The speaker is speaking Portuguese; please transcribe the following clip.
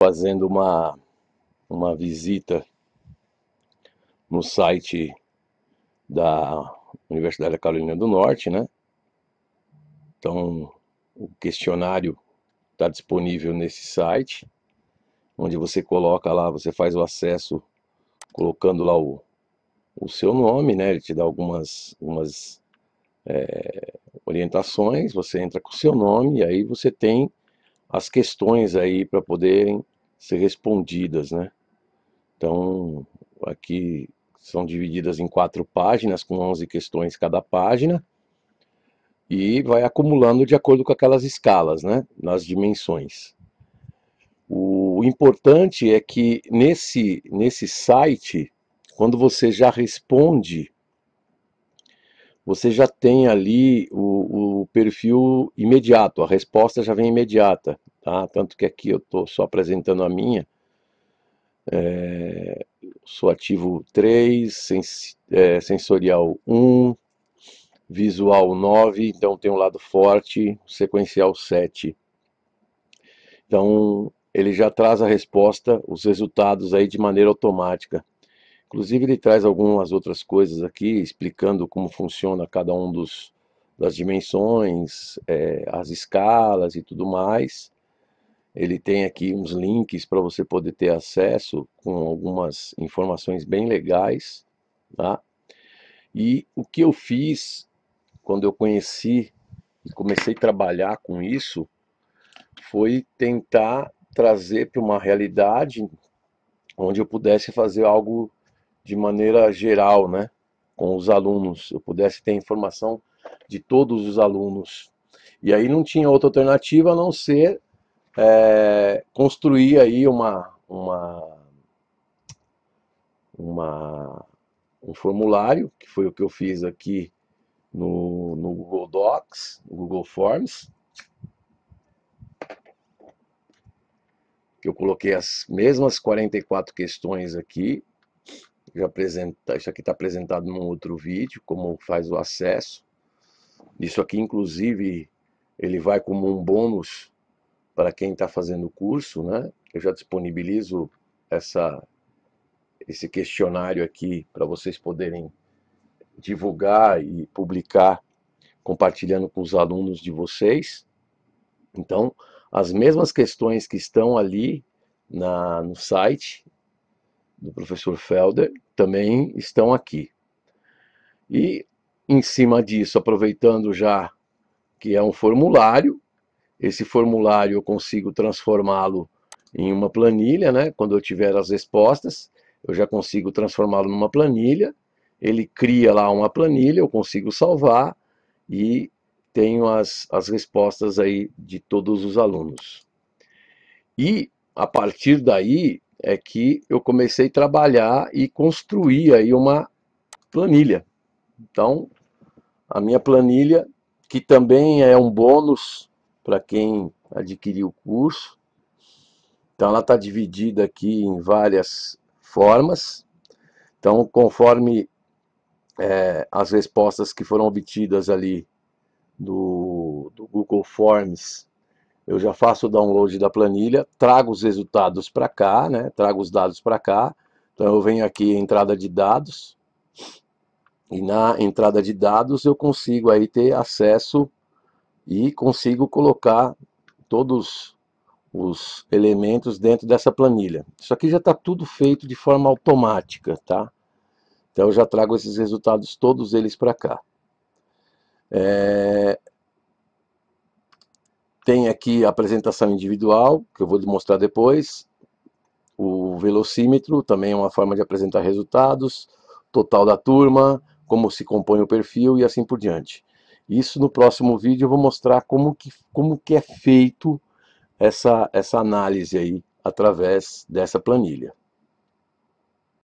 fazendo uma, uma visita no site da Universidade da Carolina do Norte, né? Então, o questionário está disponível nesse site, onde você coloca lá, você faz o acesso colocando lá o, o seu nome, né? Ele te dá algumas, algumas é, orientações, você entra com o seu nome e aí você tem as questões aí para poderem ser respondidas, né? Então, aqui são divididas em quatro páginas, com 11 questões cada página, e vai acumulando de acordo com aquelas escalas, né? Nas dimensões. O importante é que nesse, nesse site, quando você já responde, você já tem ali o, o, perfil imediato, a resposta já vem imediata tá? Tanto que aqui eu estou só apresentando a minha. É, sou ativo 3, sens, é, sensorial 1, visual 9, então tem um lado forte, sequencial 7. Então ele já traz a resposta, os resultados aí de maneira automática. Inclusive ele traz algumas outras coisas aqui, explicando como funciona cada um dos das dimensões, é, as escalas e tudo mais. Ele tem aqui uns links para você poder ter acesso com algumas informações bem legais, tá? E o que eu fiz quando eu conheci e comecei a trabalhar com isso foi tentar trazer para uma realidade onde eu pudesse fazer algo de maneira geral, né? Com os alunos, eu pudesse ter informação de todos os alunos. E aí não tinha outra alternativa a não ser é, construir aí uma, uma, uma, um formulário, que foi o que eu fiz aqui no, no Google Docs, no Google Forms, que eu coloquei as mesmas 44 questões aqui, já apresenta, isso aqui está apresentado num outro vídeo, como faz o acesso. Isso aqui, inclusive, ele vai como um bônus para quem está fazendo o curso, né? Eu já disponibilizo essa, esse questionário aqui para vocês poderem divulgar e publicar, compartilhando com os alunos de vocês. Então, as mesmas questões que estão ali na, no site do professor Felder também estão aqui. E em cima disso, aproveitando já que é um formulário, esse formulário eu consigo transformá-lo em uma planilha, né? Quando eu tiver as respostas, eu já consigo transformá-lo numa planilha. Ele cria lá uma planilha, eu consigo salvar e tenho as, as respostas aí de todos os alunos. E a partir daí é que eu comecei a trabalhar e construir aí uma planilha. Então, a minha planilha, que também é um bônus para quem adquirir o curso. Então ela está dividida aqui em várias formas. Então, conforme é, as respostas que foram obtidas ali do, do Google Forms, eu já faço o download da planilha, trago os resultados para cá, né? trago os dados para cá. Então eu venho aqui em entrada de dados, e na entrada de dados eu consigo aí ter acesso e consigo colocar todos os elementos dentro dessa planilha. Isso aqui já está tudo feito de forma automática, tá? Então eu já trago esses resultados, todos eles para cá. É... Tem aqui a apresentação individual, que eu vou demonstrar depois. O velocímetro, também é uma forma de apresentar resultados. Total da turma, como se compõe o perfil e assim por diante. Isso no próximo vídeo eu vou mostrar como que, como que é feito essa, essa análise aí através dessa planilha.